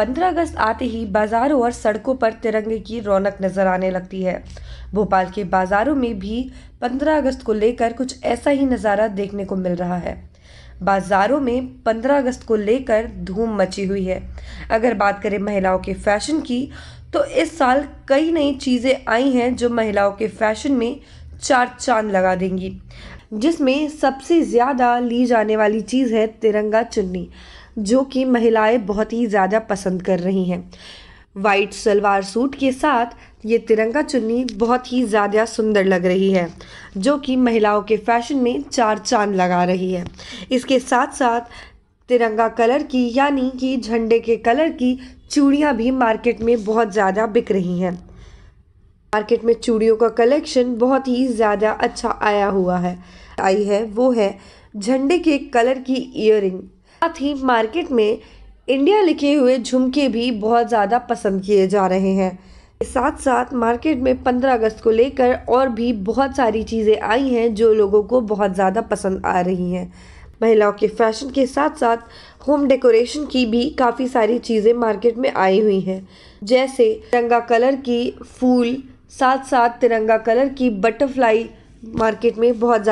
15 अगस्त आते ही बाजारों और सड़कों पर तिरंगे की रौनक नजर आने लगती है भोपाल के बाजारों में भी 15 अगस्त को लेकर कुछ ऐसा ही नज़ारा देखने को मिल रहा है बाजारों में 15 अगस्त को लेकर धूम मची हुई है अगर बात करें महिलाओं के फैशन की तो इस साल कई नई चीज़ें आई हैं जो महिलाओं के फैशन में चार चांद लगा देंगी जिसमें सबसे ज़्यादा ली जाने वाली चीज़ है तिरंगा चुन्नी जो कि महिलाएं बहुत ही ज़्यादा पसंद कर रही हैं वाइट सलवार सूट के साथ ये तिरंगा चुन्नी बहुत ही ज़्यादा सुंदर लग रही है जो कि महिलाओं के फैशन में चार चांद लगा रही है इसके साथ साथ तिरंगा कलर की यानी कि झंडे के कलर की चूड़ियाँ भी मार्केट में बहुत ज़्यादा बिक रही हैं मार्केट में चूड़ियों का कलेक्शन बहुत ही ज़्यादा अच्छा आया हुआ है आई है वो है झंडे के कलर की इयर साथ ही मार्केट में इंडिया लिखे हुए झुमके भी बहुत ज़्यादा पसंद किए जा रहे हैं साथ साथ मार्केट में 15 अगस्त को लेकर और भी बहुत सारी चीज़ें आई हैं जो लोगों को बहुत ज़्यादा पसंद आ रही हैं महिलाओं के फैशन के साथ साथ होम डेकोरेशन की भी काफ़ी सारी चीज़ें मार्केट में आई हुई हैं जैसे तिरंगा कलर की फूल साथ साथ तिरंगा कलर की बटरफ्लाई मार्केट में बहुत